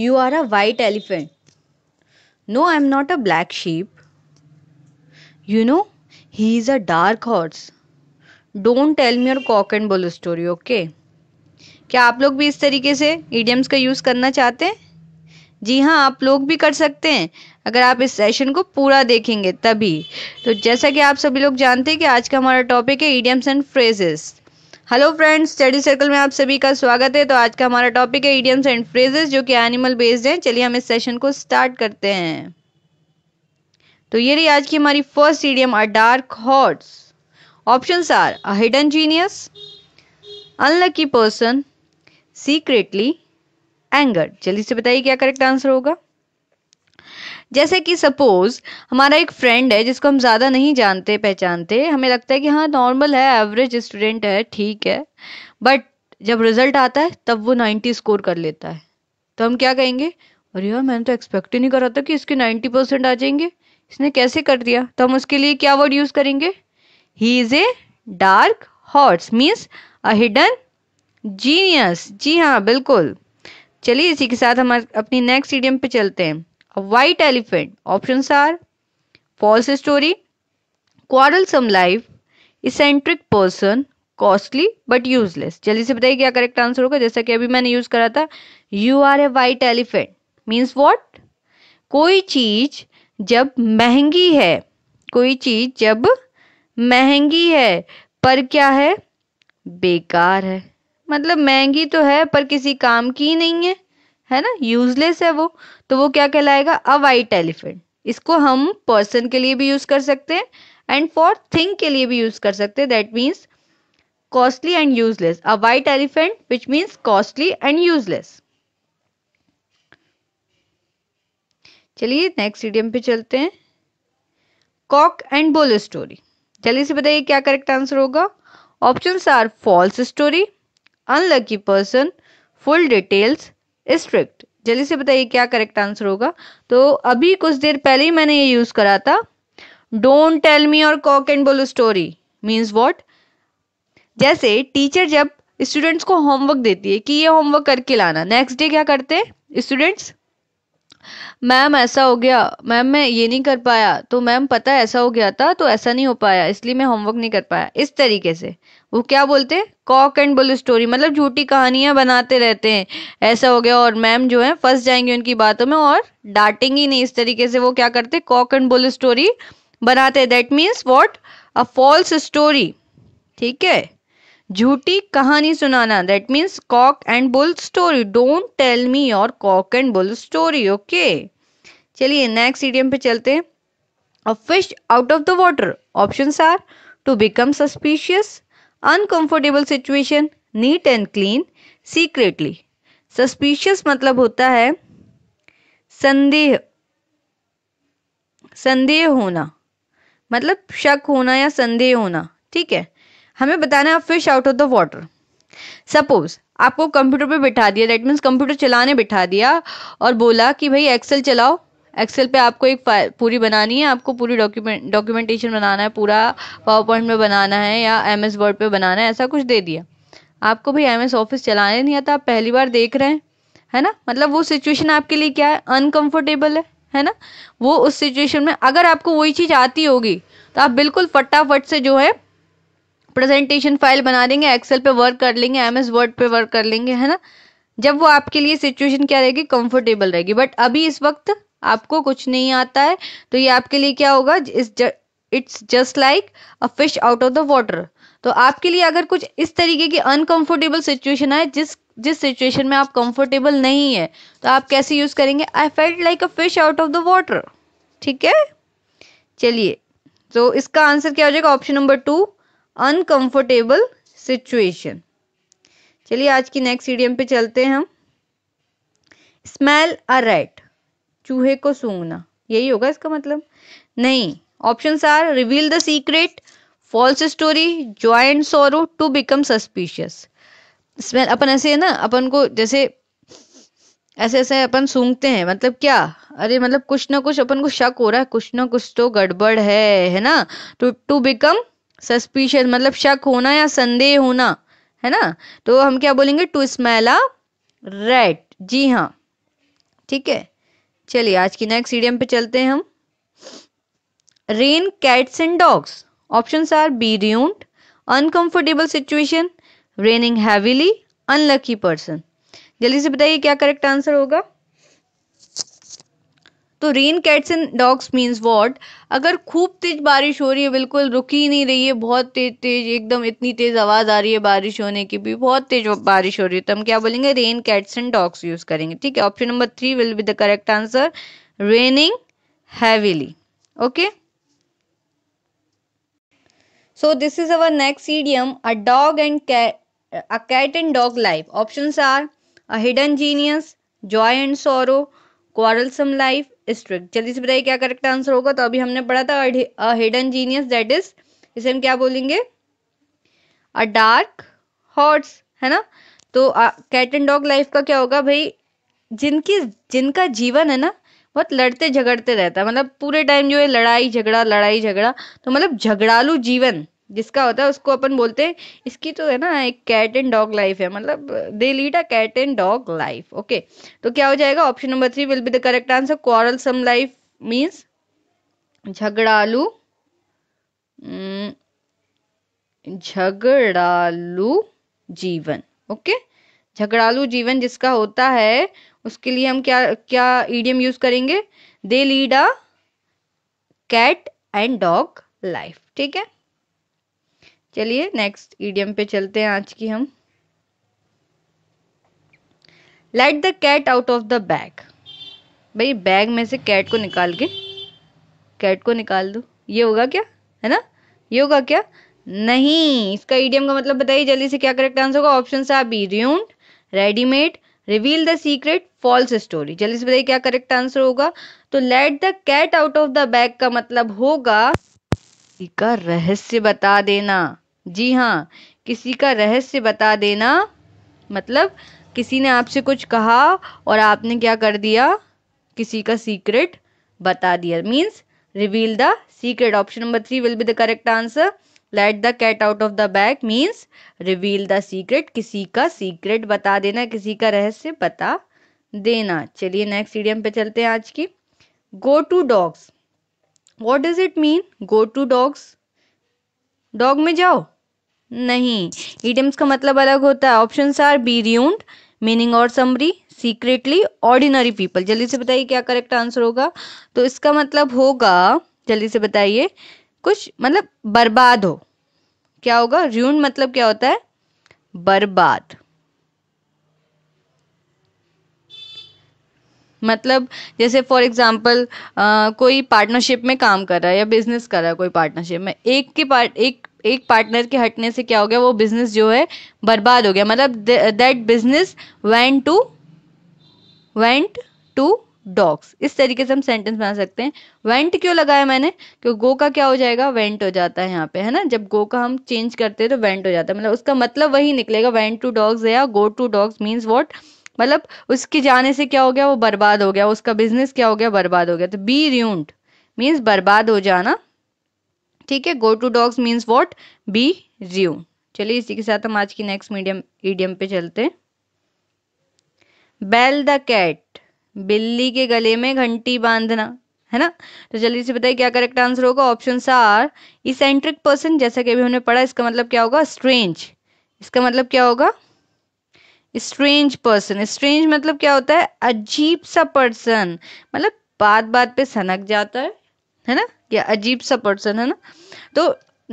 you are a white elephant no I am not a black sheep you know he is a dark horse don't tell me your cock and bull story okay क्या आप लोग भी इस तरीके से idioms का use करना चाहते हैं जी हाँ आप लोग भी कर सकते हैं अगर आप इस सेशन को पूरा देखेंगे तभी तो जैसा कि आप सभी लोग जानते हैं कि आज का हमारा टॉपिक है idioms and phrases hello friends study circle में आप सभी का स्वागत है तो आज का हमारा टॉपिक है इडियम्स एंड फ्रेजेस जो कि एनिमल बेस्ड हैं चलिए हम इस सेशन को स्टार्ट करते हैं तो ये रही आज की हमारी first idiom a dark horse options are a hidden genius unlucky person secretly anger चलिए से बताइए क्या करेक्ट आंसर होगा जैसे कि सपोज हमारा एक फ्रेंड है जिसको हम ज़्यादा नहीं जानते पहचानते हमें लगता है कि हाँ नॉर्मल है एवरेज स्टूडेंट है ठीक है बट जब रिजल्ट आता है तब वो नाइन्टी स्कोर कर लेता है तो हम क्या कहेंगे अरे यार मैंने तो एक्सपेक्ट ही नहीं करा था कि इसके नाइन्टी परसेंट आ जाएंगे इसने कैसे कर दिया तो हम उसके लिए क्या वर्ड यूज़ करेंगे he is a dark horse means a hidden genius जी हाँ बिल्कुल चलिए इसी के साथ हम अपनी नेक्स्ट ईडियम पे चलते हैं a white elephant options are false story quarrelsome life eccentric person costly but useless जल्दी से बताइए क्या करेक्ट आंसर होगा जैसा कि अभी मैंने यूज करा था you are a white elephant means what कोई चीज जब महंगी है कोई चीज जब महंगी है पर क्या है बेकार है मतलब महंगी तो है पर किसी काम की नहीं है है ना यूजलेस है वो तो वो क्या कहलाएगा अ वाइट एलिफेंट इसको हम पर्सन के लिए भी यूज कर सकते हैं एंड फॉर थिंग के लिए भी यूज कर सकते हैं that means costly and useless a white elephant which means costly and useless चलिए नेक्स्ट इडियम पे चलते हैं कॉक एंड बोल स्टोरी जल्दी से बताइए क्या करेक्ट आंसर होगा options are false story unlucky person full details strict जल्दी से बताइए क्या करेक्ट आंसर होगा तो अभी कुछ देर पहले ही मैंने ये यूज करा था don't tell me your cock and bull story means what जैसे टीचर जब स्टूडेंट्स को होमवर्क देती है कि ये होमवर्क करके लाना नेक्स्ट डे क्या करते हैं स्टूडेंट्स मैम ऐसा हो गया मैम मैं ये नहीं कर पाया तो मैम पता ऐसा हो गया था तो ऐसा नहीं हो पाया इसलिए मैं होमवर्क नहीं कर पाया इस तरीके से वो क्या बोलते हैं कॉक एंड बुल स्टोरी मतलब झूठी कहानियां बनाते रहते हैं ऐसा हो गया और मैम जो है फंस जाएंगे उनकी बातों में और डांटेंगी नहीं इस तरीके से वो क्या करते कॉक एंड बुल स्टोरी बनाते that means what a false story ठीक है झूठी कहानी सुनाना that means cock and bull story don't tell me your cock and bull story okay चलिए नेक्स्ट इडियम पे चलते हैं a fish out of the water option are to become suspicious uncomfortable situation neat and clean secretly suspicious मतलब होता है संदेह संदेह होना मतलब शक होना या संदेह होना ठीक है हमें बताना है fish out of the water suppose आपको कंप्यूटर पे बिठा दिया दैट मीन्स कंप्यूटर चलाने बिठा दिया और बोला कि भाई एक्सेल चलाओ एक्सेल पे आपको एक पूरी बनानी है आपको पूरी डॉक्यूमेंट डॉक्यूमेंटेशन बनाना है पूरा पावर पॉइंट में बनाना है या एम एस वर्ड पे बनाना है ऐसा कुछ दे दिया आपको भाई एम एस ऑफिस चलाने नहीं आता आप पहली बार देख रहे हैं है ना मतलब वो सिचुएशन आपके लिए क्या है अनकम्फर्टेबल है है ना वो उस सिचुएशन में अगर आपको वही चीज़ आती होगी तो आप बिल्कुल फटाफट से जो है प्रेजेंटेशन फाइल बना देंगे एक्सेल पे वर्क कर लेंगे एम एस वर्ड पे वर्क कर लेंगे है ना जब वो आपके लिए सिचुएशन क्या रहेगी कंफर्टेबल रहेगी बट अभी इस वक्त आपको कुछ नहीं आता है तो ये आपके लिए क्या होगा it's just like a fish out of the water तो आपके लिए अगर कुछ इस तरीके की अनकंफर्टेबल सिचुएशन आए जिस जिस सिचुएशन में आप कंफर्टेबल नहीं है तो आप कैसे यूज़ करेंगे I felt like a fish out of the water ठीक है चलिए तो इसका आंसर क्या हो जाएगा option number two uncomfortable situation चलिए आज की नेक्स्ट ईडियम पे चलते हैं हम स्मेल अ राइट चूहे को सूंघना यही होगा इसका मतलब नहीं option are reveal the secret false story joy and sorrow to become suspicious इसमें अपन ऐसे है ना अपन को जैसे ऐसे ऐसे अपन सूंघते हैं मतलब क्या अरे मतलब कुछ ना कुछ अपन को शक हो रहा है कुछ ना कुछ तो गड़बड़ है है ना तो टू बिकम सस्पिशियस मतलब शक होना या संदेह होना है ना तो हम क्या बोलेंगे टू स्मेल अ रेड जी हाँ ठीक है चलिए आज की नेक्स्ट ईडियम पे चलते हैं हम rain cats and dogs option are be ruined uncomfortable situation raining heavily unlucky person जल्दी से बताइए क्या करेक्ट आंसर होगा तो rain cats and dogs means what अगर खूब तेज़ बारिश हो रही है बिल्कुल रुकी ही नहीं रही है बहुत तेज़ तेज़ एकदम इतनी तेज़ आवाज़ आ रही है बारिश होने की भी बहुत तेज़ बारिश हो रही है तो हम क्या बोलेंगे rain cats and dogs use करेंगे ठीक है option number three will be the correct answer raining heavily okay so this is our next idiom a dog and a cat and dog life option are a hidden genius joy and sorrow quarrelsome life strict जल्दी से बताइए क्या correct answer होगा तो अभी हमने पढ़ा था हिडन जीनियस दैट इज इसे हम क्या बोलेंगे अ डार्क हॉर्स है ना तो कैट एंड डॉग लाइफ का क्या होगा भाई जिनकी जिनका जीवन है ना बहुत लड़ते झगड़ते रहता है मतलब पूरे टाइम जो है लड़ाई झगड़ा लड़ाई झगड़ा तो मतलब झगड़ालू जीवन जिसका होता है उसको अपन बोलते हैं इसकी तो है ना एक कैट एंड डॉग लाइफ है मतलब they lead a cat and dog life okay तो क्या हो जाएगा option number three will be the correct answer quarrelsome life means झगड़ालू हम्म, झगड़ालू जीवन ओके झगड़ालू जीवन जिसका होता है उसके लिए हम क्या क्या ईडियम यूज करेंगे they lead a cat and dog life ठीक है चलिए नेक्स्ट ईडियम पे चलते हैं आज की हम let the cat out of the bag भाई बैग में से कैट को निकाल के कैट को निकाल दो ये होगा क्या है ना ये होगा क्या नहीं इसका ईडियम का मतलब बताइए जल्दी से क्या करेक्ट आंसर होगा option are be ruined readymade reveal the secret false story जल्दी से बताइए क्या करेक्ट आंसर होगा तो let the cat out of the bag का मतलब होगा का रहस्य बता देना जी हाँ किसी का रहस्य बता देना मतलब किसी ने आपसे कुछ कहा और आपने क्या कर दिया किसी का सीक्रेट बता दिया means reveal the secret option number three will be the correct answer let the cat out of the bag means reveal the secret किसी का सीक्रेट बता देना किसी का रहस्य बता देना चलिए नेक्स्ट ईडियम पे चलते हैं आज की go to dogs what does it mean go to dogs dog में जाओ नहीं ईडियम्स का मतलब अलग होता है option are be ruined meaning और समरी सीक्रेटली ऑर्डिनरी पीपल जल्दी से बताइए क्या करेक्ट आंसर होगा तो इसका मतलब होगा जल्दी से बताइए कुछ मतलब बर्बाद हो क्या होगा र्यून मतलब क्या होता है बर्बाद मतलब जैसे फॉर एग्जांपल कोई पार्टनरशिप में काम कर रहा है या बिजनेस कर रहा है कोई पार्टनरशिप में एक के पार्ट एक एक पार्टनर के हटने से क्या हो गया वो बिजनेस जो है बर्बाद हो गया मतलब that business went to went to dogs इस तरीके से हम सेंटेंस बना सकते हैं वेंट क्यों लगाया मैंने क्यों गो का क्या हो जाएगा वेंट हो जाता है यहाँ पे है ना जब गो का हम चेंज करते हैं तो वेंट हो जाता है मतलब उसका मतलब वही निकलेगा वेंट टू डॉग्स या go to dogs means what मतलब उसके जाने से क्या हो गया वो बर्बाद हो गया उसका बिजनेस क्या हो गया बर्बाद हो गया तो बी रूंड मीन्स बर्बाद हो जाना ठीक है go to dogs means what be ruined चलिए इसी के साथ हम आज की नेक्स्ट मीडियम ईडियम पे चलते बेल द कैट बिल्ली के गले में घंटी बांधना है ना तो जल्दी से बताइए क्या करेक्ट आंसर होगा ऑप्शन आर इसेंट्रिक पर्सन जैसा कि अभी हमने पढ़ा इसका मतलब क्या होगा स्ट्रेंज इसका मतलब क्या होगा स्ट्रेंज पर्सन स्ट्रेंज मतलब क्या होता है अजीब सा पर्सन मतलब बात बात पे सनक जाता है है ना या अजीब सा पर्सन है ना तो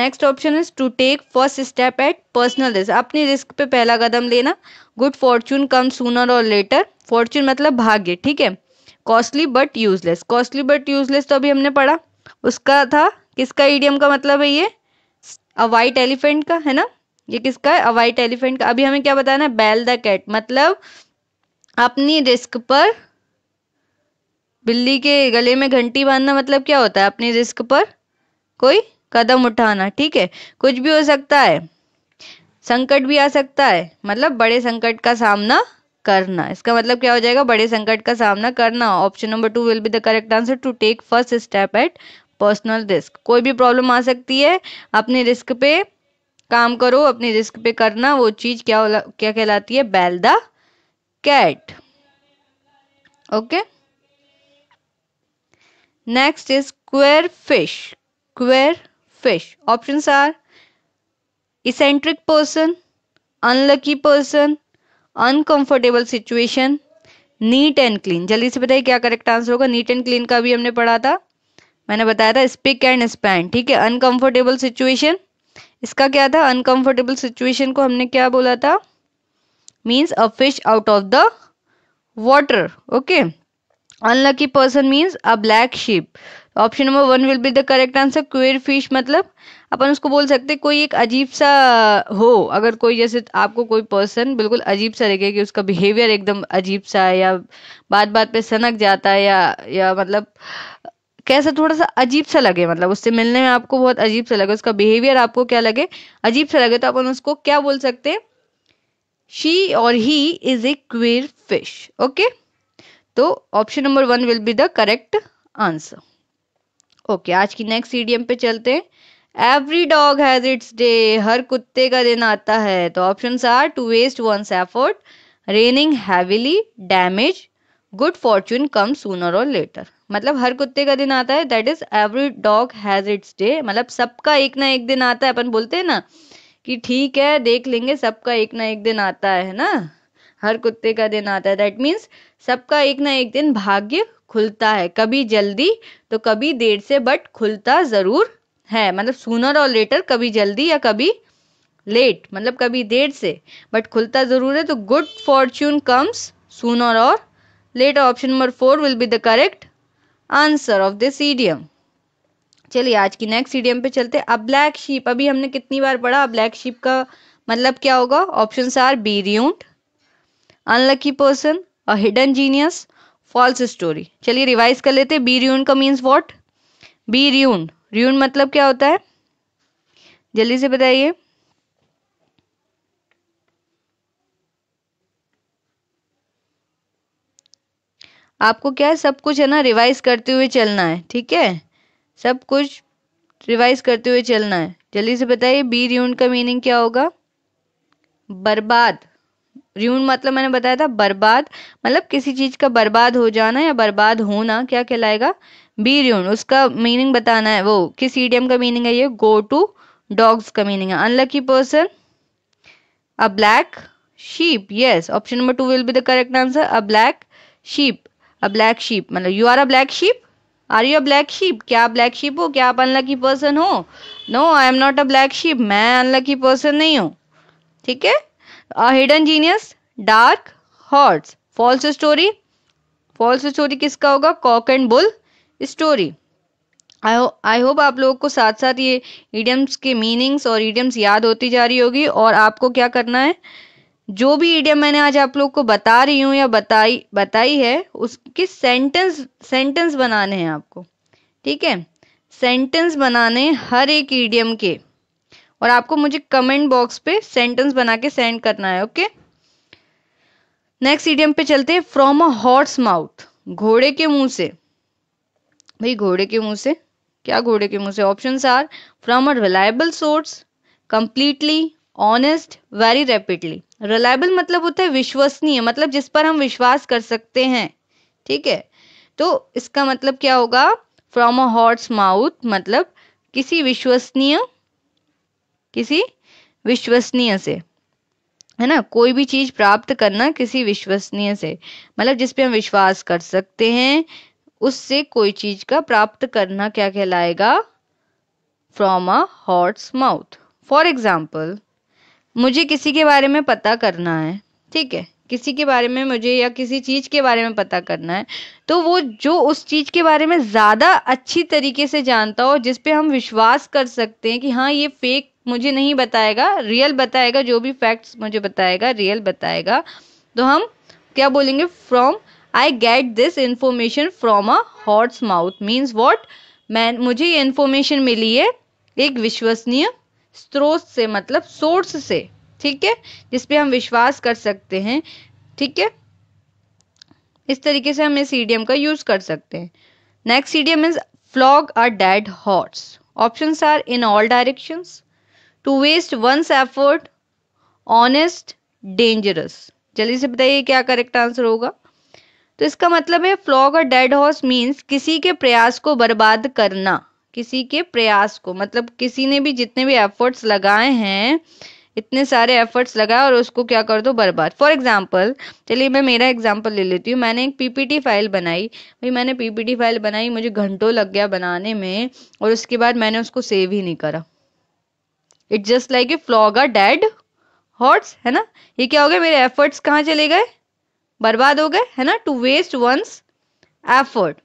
next option is to take first step at personal risk अपने रिस्क पे पहला कदम लेना गुड फॉर्चून कम सूनर और लेटर फॉर्चून मतलब भाग्य ठीक है costly but useless costly but useless तो अभी हमने पढ़ा उसका था किसका ईडियम का मतलब है ये अ वाइट एलिफेंट का है ना ये किसका है वाइट एलिफेंट का अभी हमें क्या बताना है बैल द कैट मतलब अपनी रिस्क पर बिल्ली के गले में घंटी बांधना मतलब क्या होता है अपनी रिस्क पर कोई कदम उठाना ठीक है कुछ भी हो सकता है संकट भी आ सकता है मतलब बड़े संकट का सामना करना इसका मतलब क्या हो जाएगा बड़े संकट का सामना करना option number two will be the correct answer to take first step at personal risk कोई भी प्रॉब्लम आ सकती है अपने रिस्क पे काम करो अपने रिस्क पे करना वो चीज क्या क्या कहलाती है bell the cat okay next is queer fish queer fish option are eccentric person unlucky person uncomfortable situation neat and clean जल्दी से बताइए क्या करेक्ट आंसर होगा नीट एंड क्लीन का भी हमने पढ़ा था मैंने बताया था स्पिक एंड स्पैन ठीक है अनकंफर्टेबल सिचुएशन इसका क्या था अनकंफर्टेबल सिचुएशन को हमने क्या बोला था means a fish out of the water okay unlucky person means a black sheep option number one will be the correct answer queer fish मतलब अपन उसको बोल सकते कोई एक अजीब सा हो अगर कोई जैसे आपको कोई पर्सन बिल्कुल अजीब सा लगे कि उसका बिहेवियर एकदम अजीब सा है या बात बात पे सनक जाता है या या मतलब कैसा थोड़ा सा अजीब सा लगे मतलब उससे मिलने में आपको बहुत अजीब सा लगे उसका बिहेवियर आपको क्या लगे अजीब सा लगे तो अपन उसको क्या बोल सकते शी और he is a queer fish okay तो option number one will be the correct answer okay आज की नेक्स्ट ईडीएम पे चलते हैं every dog has its day हर कुत्ते का दिन आता है तो option are to waste one effort raining heavily damage good fortune come sooner और लेटर मतलब हर कुत्ते का दिन आता है that is every dog has its day मतलब सबका एक ना एक दिन आता है अपन बोलते हैं ना कि ठीक है देख लेंगे सबका एक ना एक दिन आता है ना हर कुत्ते का दिन आता है दैट मीन्स सबका एक ना एक दिन भाग्य खुलता है कभी जल्दी तो कभी देर से बट खुलता ज़रूर है मतलब सूनर और लेटर कभी जल्दी या कभी लेट मतलब कभी देर से बट खुलता ज़रूर है तो गुड फॉर्च्यून कम्स सूनर और later option number four will be the correct answer of this idiom चलिए आज की नेक्स्ट ईडियम पे चलते हैं अब ब्लैक शीप अभी हमने कितनी बार पढ़ा ब्लैक शीप का मतलब क्या होगा option are be ruined unlucky person a hidden genius false story चलिए रिवाइज कर लेते हैं बी रियून का means what be ruined ruined मतलब क्या होता है जल्दी से बताइए आपको क्या है सब कुछ है ना रिवाइज करते हुए चलना है ठीक है सब कुछ रिवाइज करते हुए चलना है जल्दी से बताइए बी र्यून का मीनिंग क्या होगा बर्बाद र्यून मतलब मैंने बताया था बर्बाद मतलब किसी चीज का बर्बाद हो जाना या बर्बाद होना क्या कहलाएगा बी र्यून उसका मीनिंग बताना है वो किस ईडियम का मीनिंग है ये गो टू डॉग्स का मीनिंग है unlucky person a black sheep yes option number two will be the correct answer a black sheep a black sheep मतलब you are a black sheep are you a black sheep क्या black sheep हो क्या आप unlucky person हो no I am not a black sheep मैं unlucky person नहीं हूँ ठीक है a hidden genius dark horse false story false story किसका होगा cock and bull story I hope आप लोगों को साथ साथ ये ईडियम्स के मीनिंग्स और ईडियम्स याद होती जा रही होगी और आपको क्या करना है जो भी ईडियम मैंने आज आप लोग को बता रही हूँ या बताई बताई है उसके सेंटेंस सेंटेंस बनाने हैं आपको ठीक है सेंटेंस बनाने हर एक ईडियम के और आपको मुझे कमेंट बॉक्स पे सेंटेंस बना के सेंड करना है ओके नेक्स्ट ईडियम पे चलते हैं फ्रॉम अ हॉर्स माउथ घोड़े के मुंह से भाई घोड़े के मुंह से क्या घोड़े के मुंह से option are from a reliable source completely honest very rapidly reliable मतलब होता है विश्वसनीय मतलब जिस पर हम विश्वास कर सकते हैं ठीक है तो इसका मतलब क्या होगा फ्रॉम अ हॉर्स माउथ मतलब किसी विश्वसनीय किसी विश्वसनीय से है ना कोई भी चीज प्राप्त करना किसी विश्वसनीय से मतलब जिस पे हम विश्वास कर सकते हैं उससे कोई चीज का प्राप्त करना क्या कहलाएगा from a horse mouth for example मुझे किसी के बारे में पता करना है ठीक है किसी के बारे में मुझे या किसी चीज़ के बारे में पता करना है तो वो जो उस चीज़ के बारे में ज़्यादा अच्छी तरीके से जानता हो जिसपे हम विश्वास कर सकते हैं कि हाँ ये फेक मुझे नहीं बताएगा रियल बताएगा जो भी फैक्ट्स मुझे बताएगा रियल बताएगा तो हम क्या बोलेंगे from I get this information from a horse mouth means what मैं मुझे ये इन्फॉर्मेशन मिली है एक विश्वसनीय स्रोत से मतलब सोर्स से ठीक है जिसपे हम विश्वास कर सकते हैं ठीक है इस तरीके से हम इस ईडीएम का यूज कर सकते हैं next idiom is flog a dead horse options are in all directions to waste one's effort honest dangerous जल्दी से बताइए क्या करेक्ट आंसर होगा तो इसका मतलब है flog a dead horse means किसी के प्रयास को बर्बाद करना किसी के प्रयास को मतलब किसी ने भी जितने भी एफर्ट्स लगाए हैं इतने सारे एफर्ट्स लगाए और उसको क्या कर दो बर्बाद फॉर एग्जाम्पल चलिए मैं मेरा एग्जाम्पल ले लेती हूँ मैंने एक पीपीटी फाइल बनाई भाई मैंने पीपीटी फाइल बनाई मुझे घंटों लग गया बनाने में और उसके बाद मैंने उसको सेव ही नहीं करा it's just like a flog a dead horse है ना ये क्या हो गया मेरे एफर्ट्स कहाँ चले गए बर्बाद हो गए है ना to waste one's effort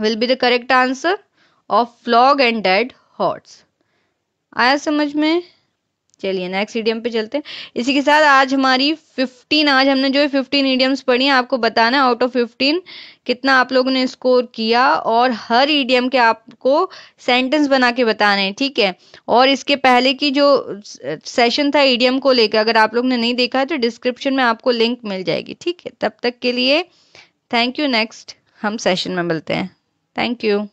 will be the correct answer of flog and dead horse आया समझ में चलिए नेक्स्ट ईडियम पे चलते हैं इसी के साथ आज हमारी फिफ्टीन आज हमने जो है फिफ्टीन ईडियम्स पढ़ी हैं आपको बताना आउट ऑफ फिफ्टीन कितना आप लोगों ने स्कोर किया और हर ईडियम के आपको सेंटेंस बना के बताने हैं ठीक है और इसके पहले की जो सेशन था ईडियम को लेकर अगर आप लोग ने नहीं देखा है तो डिस्क्रिप्शन में आपको लिंक मिल जाएगी ठीक है तब तक के लिए थैंक यू नेक्स्ट हम सेशन में मिलते हैं थैंक यू